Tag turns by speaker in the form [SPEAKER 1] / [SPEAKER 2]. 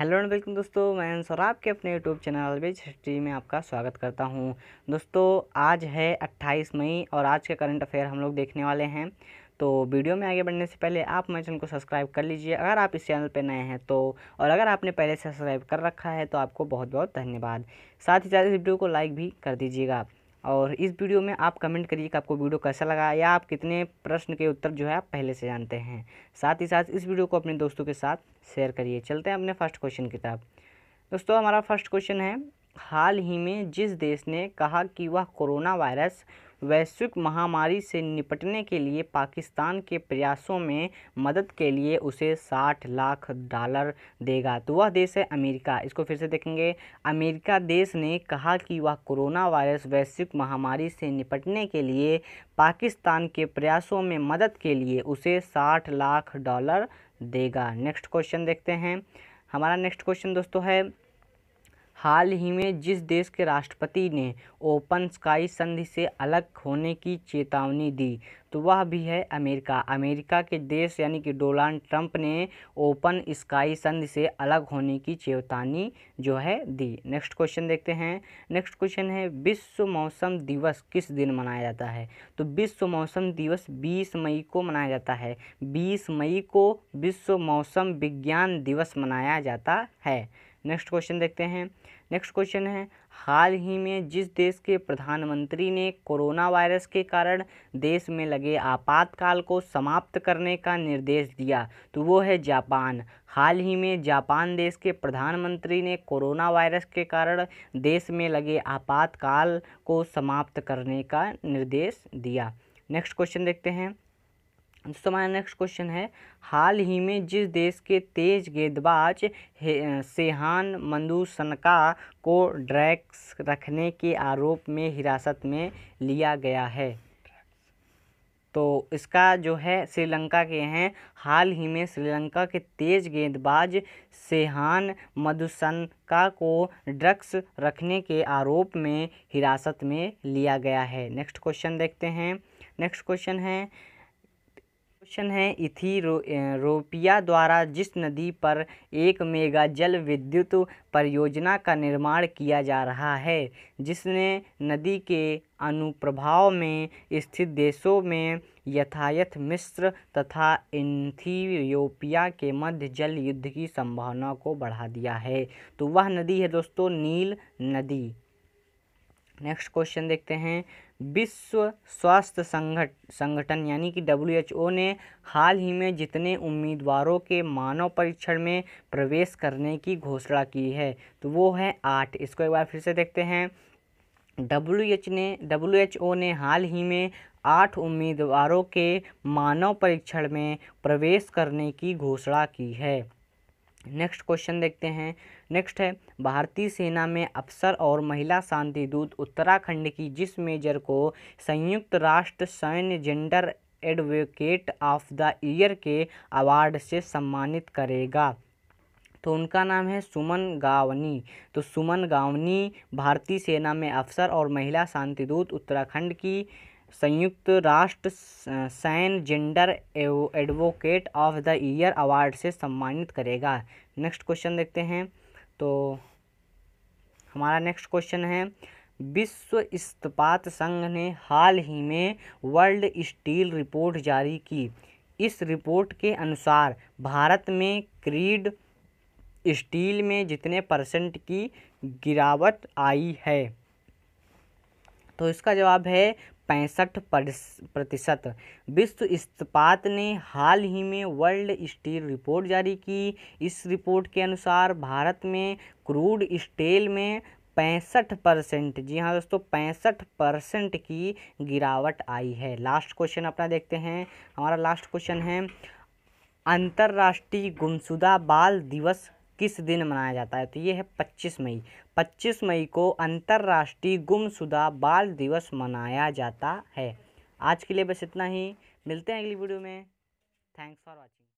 [SPEAKER 1] hello and welcome दोस्तों मैं अंसर आपके अपने यूट्यूब चैनल ऑलवेज हिस्ट्री में आपका स्वागत करता हूं दोस्तों आज है 28 मई और आज के करंट अफेयर हम लोग देखने वाले हैं तो वीडियो में आगे बढ़ने से पहले आप मेरे चैनल को सब्सक्राइब कर लीजिए अगर आप इस चैनल पर नए हैं तो और अगर आपने पहले सब्सक्राइब कर रखा है तो आपको बहुत बहुत धन्यवाद साथ ही साथ इस वीडियो को लाइक भी कर दीजिएगा और इस वीडियो में आप कमेंट करिए कि आपको वीडियो कैसा लगा या आप कितने प्रश्न के उत्तर जो है आप पहले से जानते हैं साथ ही साथ इस वीडियो को अपने दोस्तों के साथ शेयर करिए चलते हैं अपने फर्स्ट क्वेश्चन की तरफ दोस्तों हमारा फर्स्ट क्वेश्चन है हाल ही में जिस देश ने कहा कि वह कोरोना वायरस वैश्विक महामारी से निपटने के लिए पाकिस्तान के प्रयासों में मदद के लिए उसे 60 लाख डॉलर देगा तो वह देश है अमेरिका इसको फिर से देखेंगे अमेरिका देश ने कहा कि वह कोरोना वायरस वैश्विक महामारी से निपटने के लिए पाकिस्तान के प्रयासों में मदद के लिए उसे 60 लाख डॉलर देगा नेक्स्ट क्वेश्चन देखते हैं हमारा नेक्स्ट क्वेश्चन दोस्तों है हाल ही में जिस देश के राष्ट्रपति ने ओपन स्काई संधि से अलग होने की चेतावनी दी तो वह भी है अमेरिका अमेरिका के देश यानी कि डोनाल्ड ट्रंप ने ओपन स्काई संधि से अलग होने की चेतावनी जो है दी नेक्स्ट क्वेश्चन देखते हैं नेक्स्ट क्वेश्चन है विश्व मौसम दिवस किस दिन मनाया जाता है तो विश्व मौसम दिवस 20 मई को मनाया जाता है 20 मई को विश्व मौसम विज्ञान दिवस मनाया जाता है नेक्स्ट क्वेश्चन देखते हैं नेक्स्ट क्वेश्चन है हाल ही में जिस देश के प्रधानमंत्री ने कोरोना वायरस के कारण देश में लगे आपातकाल को समाप्त करने का निर्देश दिया तो वो है जापान हाल ही में जापान देश के प्रधानमंत्री ने कोरोना वायरस के कारण देश में लगे आपातकाल को समाप्त करने का निर्देश दिया नेक्स्ट क्वेश्चन देखते हैं दोस्तों हमारा नेक्स्ट क्वेश्चन है हाल ही में जिस देश के तेज गेंदबाज सेहान मंदूसनका को ड्रैक्स रखने के आरोप में हिरासत में लिया गया है तो इसका जो है श्रीलंका के हैं हाल ही में श्रीलंका के तेज गेंदबाज सेहान मधुसनका को ड्रग्स रखने के आरोप में हिरासत में लिया गया है नेक्स्ट क्वेश्चन देखते हैं नेक्स्ट क्वेश्चन है क्वेश्चन है इथीरोपिया द्वारा जिस नदी पर एक मेगा जल विद्युत परियोजना का निर्माण किया जा रहा है जिसने नदी के अनुप्रभाव में स्थित देशों में यथायथ मिस्र तथा इंथीरोपिया के मध्य जल युद्ध की संभावना को बढ़ा दिया है तो वह नदी है दोस्तों नील नदी नेक्स्ट क्वेश्चन देखते हैं विश्व स्वास्थ्य संगठ संगठन यानी कि डब्ल्यू ने हाल ही में जितने उम्मीदवारों के मानव परीक्षण में प्रवेश करने की घोषणा की है तो वो है आठ इसको एक बार फिर से देखते हैं डब्ल्यू एच ने डब्ल्यू एच ओ ने हाल ही में आठ उम्मीदवारों के मानव परीक्षण में प्रवेश करने की घोषणा की है नेक्स्ट क्वेश्चन देखते हैं नेक्स्ट है भारतीय सेना में अफसर और महिला शांति दूत उत्तराखंड की जिस मेजर को संयुक्त राष्ट्र सैन्य gender advocate of the year के अवार्ड से सम्मानित करेगा तो उनका नाम है सुमन गावनी तो सुमन गावनी भारतीय सेना में अफसर और महिला शांति दूत उत्तराखंड की संयुक्त राष्ट्र सैन gender advocate of the year award से सम्मानित करेगा नेक्स्ट क्वेश्चन देखते हैं तो हमारा नेक्स्ट क्वेश्चन है विश्व इस्पात संघ ने हाल ही में वर्ल्ड स्टील रिपोर्ट जारी की इस रिपोर्ट के अनुसार भारत में क्रीड स्टील में जितने परसेंट की गिरावट आई है तो इसका जवाब है पैंसठ प्रतिशत विश्व इस्पात ने हाल ही में वर्ल्ड स्टील रिपोर्ट जारी की इस रिपोर्ट के अनुसार भारत में क्रूड स्टील में पैंसठ परसेंट जी हाँ दोस्तों पैंसठ परसेंट की गिरावट आई है लास्ट क्वेश्चन अपना देखते हैं हमारा लास्ट क्वेश्चन है अंतर्राष्ट्रीय गुमशुदा बाल दिवस किस दिन मनाया जाता है तो ये है 25 मई 25 मई को अंतर्राष्ट्रीय गुमशुदा बाल दिवस मनाया जाता है आज के लिए बस इतना ही मिलते हैं अगली वीडियो में थैंक्स फॉर वॉचिंग